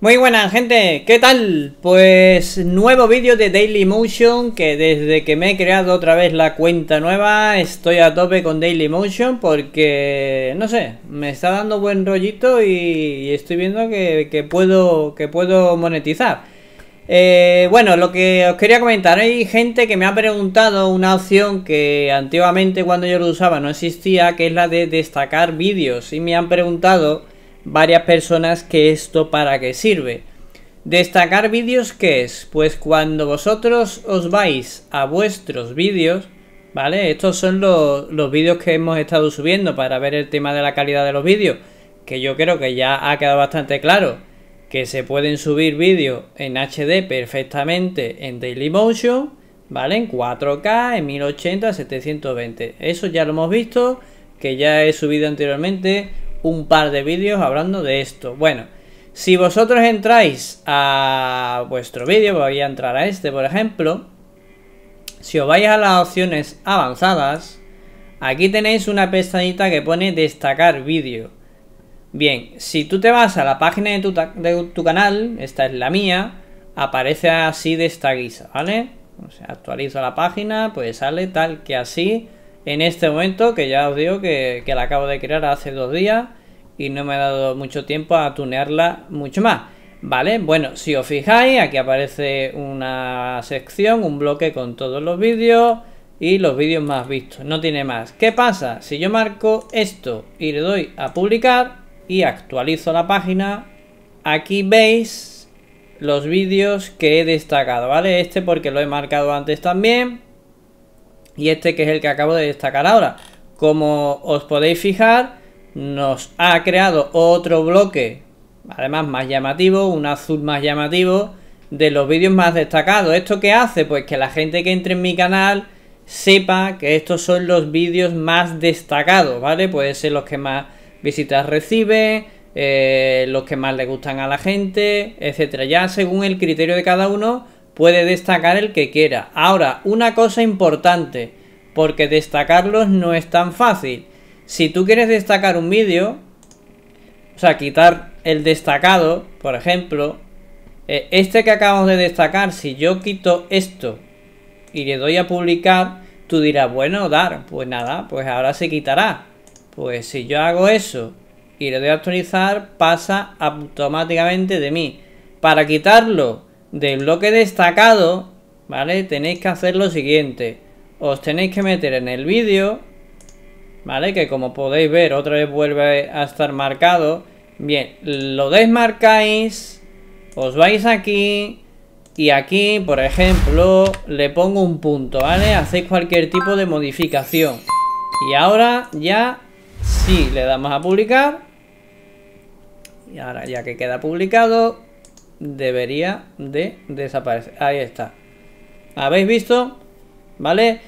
Muy buenas gente, ¿qué tal? Pues nuevo vídeo de Daily Motion que desde que me he creado otra vez la cuenta nueva estoy a tope con Daily Motion porque no sé, me está dando buen rollito y, estoy viendo que, puedo que puedo monetizar. Eh, bueno, lo que os quería comentar, hay gente que me ha preguntado una opción que antiguamente cuando yo lo usaba no existía, que es la de destacar vídeos y me han preguntado varias personas que esto para qué sirve. Destacar vídeos que es, pues cuando vosotros os vais a vuestros vídeos, ¿vale? Estos son los, los vídeos que hemos estado subiendo para ver el tema de la calidad de los vídeos, que yo creo que ya ha quedado bastante claro que se pueden subir vídeos en HD perfectamente en Dailymotion, ¿vale? En 4K, en 1080, 720. Eso ya lo hemos visto, que ya he subido anteriormente un par de vídeos hablando de esto. Bueno, si vosotros entráis a vuestro vídeo, voy a entrar a este por ejemplo, si os vais a las opciones avanzadas, aquí tenéis una pestañita que pone destacar vídeo. Bien, si tú te vas a la página de tu, canal, esta es la mía, aparece así de esta guisa, ¿vale? O sea, actualizo la página, pues sale tal que así en este momento, que ya os digo que, la acabo de crear hace dos días y no me ha dado mucho tiempo a tunearla mucho más. Vale, bueno, si os fijáis, aquí aparece una sección, un bloque con todos los vídeos y los vídeos más vistos, no tiene más. ¿Qué pasa? Si yo marco esto y le doy a publicar y actualizo la página, aquí veis los vídeos que he destacado, ¿vale? Este porque lo he marcado antes también y este que es el que acabo de destacar ahora. Como os podéis fijar, nos ha creado otro bloque, además más llamativo, un azul más llamativo, de los vídeos más destacados. ¿Esto qué hace? Pues que la gente que entre en mi canal sepa que estos son los vídeos más destacados, ¿vale? Puede ser los que más visitas recibe, eh, los que más le gustan a la gente, etcétera. Ya según el criterio de cada uno, Puede destacar el que quiera. Ahora, una cosa importante, porque destacarlos no es tan fácil. Si tú quieres destacar un vídeo, o sea, quitar el destacado, por ejemplo, eh, este que acabamos de destacar, si yo quito esto y le doy a publicar, tú dirás, bueno, dar, pues nada, pues ahora se quitará. Pues si yo hago eso y le doy a actualizar, pasa automáticamente de mí. Para quitarlo, del bloque destacado, ¿vale? Tenéis que hacer lo siguiente. Os tenéis que meter en el vídeo, ¿vale? Que como podéis ver, otra vez vuelve a estar marcado. Bien, lo desmarcáis, os vais aquí y aquí, por ejemplo, le pongo un punto, ¿vale? Hacéis cualquier tipo de modificación. Y ahora ya sí, le damos a publicar. Y ahora ya que queda publicado, debería de desaparecer. Ahí está. ¿Habéis visto? ¿Vale?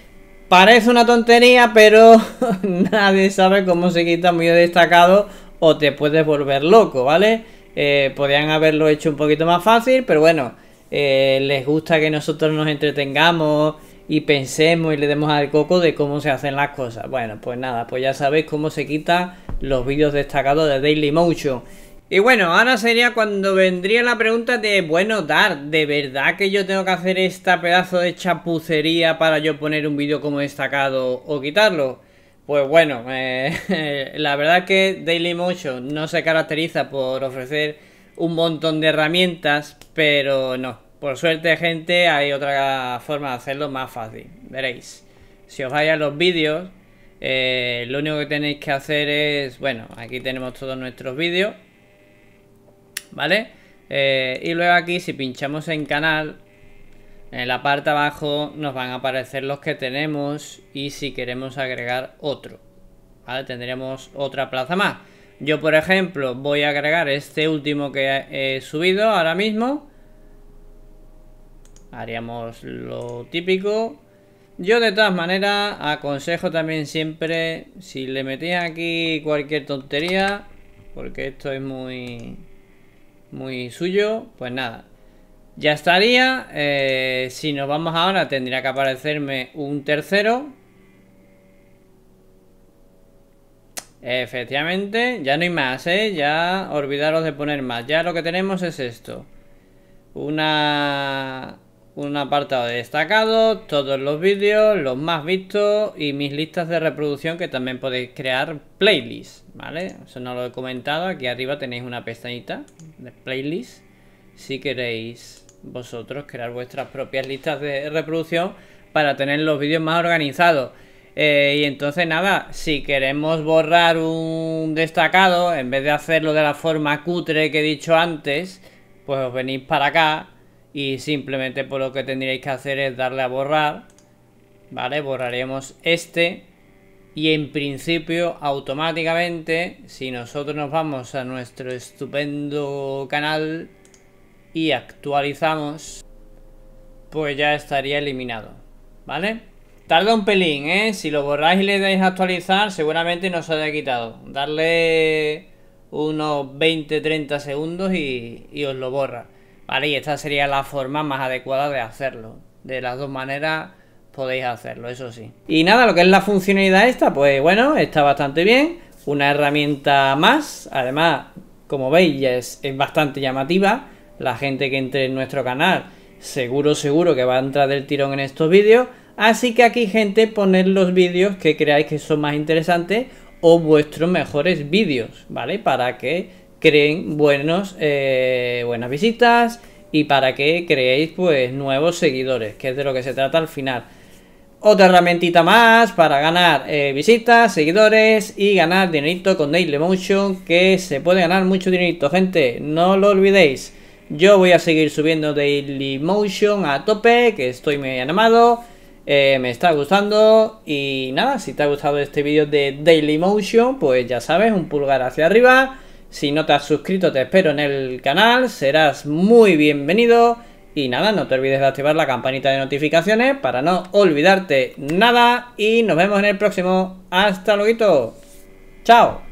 Parece una tontería, pero nadie sabe cómo se quita muy destacado o te puedes volver loco, ¿vale? Eh, podrían haberlo hecho un poquito más fácil, pero bueno, eh, les gusta que nosotros nos entretengamos y pensemos y le demos al coco de cómo se hacen las cosas. Bueno, pues nada, pues ya sabéis cómo se quita los vídeos destacados de Daily Motion. Y bueno, ahora sería cuando vendría la pregunta de, bueno, Dar, ¿de verdad que yo tengo que hacer esta pedazo de chapucería para yo poner un vídeo como destacado o quitarlo? Pues bueno, eh, la verdad que que Motion no se caracteriza por ofrecer un montón de herramientas, pero no. Por suerte, gente, hay otra forma de hacerlo más fácil. Veréis. Si os vais a los vídeos, eh, lo único que tenéis que hacer es, bueno, aquí tenemos todos nuestros vídeos ¿vale? Eh, y luego aquí si pinchamos en canal, en la parte abajo nos van a aparecer los que tenemos y si queremos agregar otro, ¿vale? Tendríamos otra plaza más. Yo, por ejemplo, voy a agregar este último que he subido ahora mismo. Haríamos lo típico. Yo, de todas maneras, aconsejo también siempre, si le metía aquí cualquier tontería, porque esto es muy muy suyo, pues nada. Ya estaría. Eh, si nos vamos ahora, tendría que aparecerme un tercero. Efectivamente, ya no hay más, ¿eh? Ya olvidaros de poner más. Ya lo que tenemos es esto. Una un apartado de todos los vídeos, los más vistos y mis listas de reproducción que también podéis crear playlists, ¿vale? Eso no lo he comentado, aquí arriba tenéis una pestañita de playlist si queréis vosotros crear vuestras propias listas de reproducción para tener los vídeos más organizados. Eh, y entonces nada, si queremos borrar un destacado, en vez de hacerlo de la forma cutre que he dicho antes, pues os venís para acá y simplemente por pues, lo que tendríais que hacer es darle a borrar vale borraremos este y en principio automáticamente si nosotros nos vamos a nuestro estupendo canal y actualizamos pues ya estaría eliminado vale tarda un pelín ¿eh? si lo borráis y le dais a actualizar seguramente no se haya quitado darle unos 20 30 segundos y, y os lo borra Vale, y esta sería la forma más adecuada de hacerlo. De las dos maneras podéis hacerlo, eso sí. Y nada, lo que es la funcionalidad esta, pues bueno, está bastante bien. Una herramienta más, además, como veis, ya es, es bastante llamativa. La gente que entre en nuestro canal seguro, seguro que va a entrar del tirón en estos vídeos. Así que aquí, gente, poned los vídeos que creáis que son más interesantes o vuestros mejores vídeos, ¿vale? Para que creen buenos, eh, buenas visitas y para que creéis pues nuevos seguidores, que es de lo que se trata al final. Otra herramientita más para ganar eh, visitas, seguidores y ganar dinerito con Daily Motion que se puede ganar mucho dinerito, gente, no lo olvidéis. Yo voy a seguir subiendo Daily Motion a tope, que estoy muy animado, eh, me está gustando y nada, si te ha gustado este vídeo de Daily Motion pues ya sabes, un pulgar hacia arriba si no te has suscrito, te espero en el canal, serás muy bienvenido. Y nada, no te olvides de activar la campanita de notificaciones para no olvidarte nada. Y nos vemos en el próximo. Hasta luego. Chao.